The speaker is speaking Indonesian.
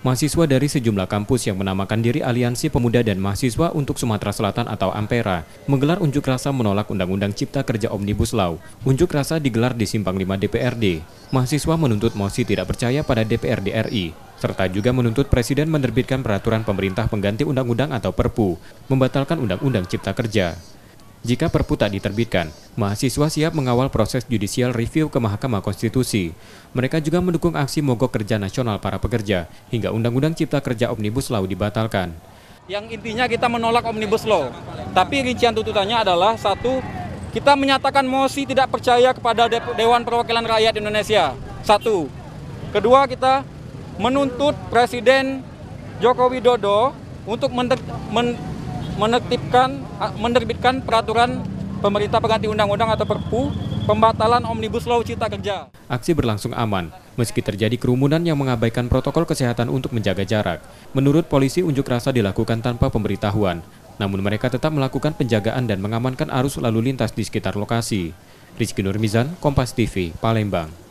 mahasiswa dari sejumlah kampus yang menamakan diri Aliansi Pemuda dan Mahasiswa untuk Sumatera Selatan atau Ampera menggelar unjuk rasa menolak Undang-Undang Cipta Kerja Omnibus Law. Unjuk rasa digelar di Simpang 5 DPRD. Mahasiswa menuntut mosi tidak percaya pada DPRD RI serta juga menuntut Presiden menerbitkan peraturan pemerintah pengganti undang-undang atau Perpu, membatalkan Undang-Undang Cipta Kerja. Jika Perpu tak diterbitkan, mahasiswa siap mengawal proses judicial review ke Mahkamah Konstitusi. Mereka juga mendukung aksi mogok kerja nasional para pekerja hingga Undang-Undang Cipta Kerja Omnibus Law dibatalkan. Yang intinya kita menolak Omnibus Law, tapi rincian tuntutannya adalah satu, kita menyatakan mosi tidak percaya kepada Dewan Perwakilan Rakyat Indonesia. Satu. Kedua, kita menuntut Presiden Joko Widodo untuk men menertibkan menerbitkan peraturan pemerintah pengganti undang-undang atau Perpu pembatalan Omnibus Law Cipta Kerja. Aksi berlangsung aman, meski terjadi kerumunan yang mengabaikan protokol kesehatan untuk menjaga jarak. Menurut polisi, unjuk rasa dilakukan tanpa pemberitahuan. Namun mereka tetap melakukan penjagaan dan mengamankan arus lalu lintas di sekitar lokasi. Rizky Nurmizan, Kompas TV, Palembang.